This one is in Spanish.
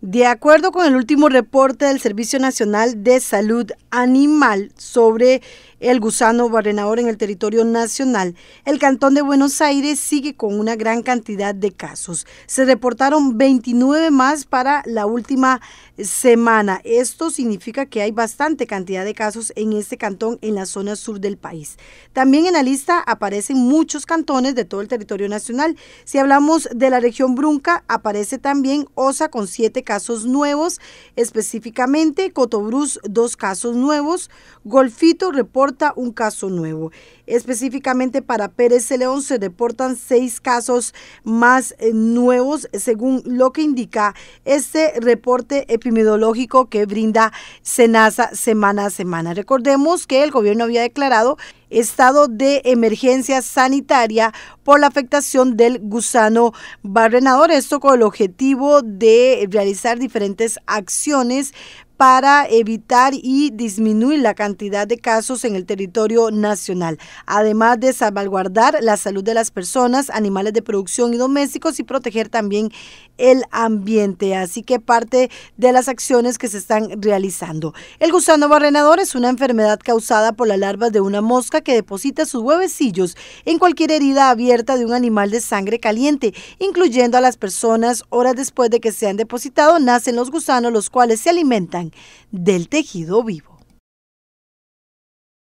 De acuerdo con el último reporte del Servicio Nacional de Salud Animal sobre el gusano barrenador en el territorio nacional, el Cantón de Buenos Aires sigue con una gran cantidad de casos. Se reportaron 29 más para la última semana. Esto significa que hay bastante cantidad de casos en este cantón en la zona sur del país. También en la lista aparecen muchos cantones de todo el territorio nacional. Si hablamos de la región Brunca, aparece también Osa con siete casos nuevos, específicamente Cotobruz dos casos nuevos, Golfito reporta un caso nuevo. Específicamente para Pérez León se reportan seis casos más eh, nuevos, según lo que indica este reporte epidemiológico que brinda Senasa semana a semana. Recordemos que el gobierno había declarado estado de emergencia sanitaria por la afectación del gusano barrenador. Esto con el objetivo de realizar diferentes acciones para evitar y disminuir la cantidad de casos en el territorio nacional, además de salvaguardar la salud de las personas, animales de producción y domésticos y proteger también el ambiente. Así que parte de las acciones que se están realizando. El gusano barrenador es una enfermedad causada por la larvas de una mosca que deposita sus huevecillos en cualquier herida abierta de un animal de sangre caliente, incluyendo a las personas. Horas después de que se han depositado, nacen los gusanos, los cuales se alimentan del tejido vivo.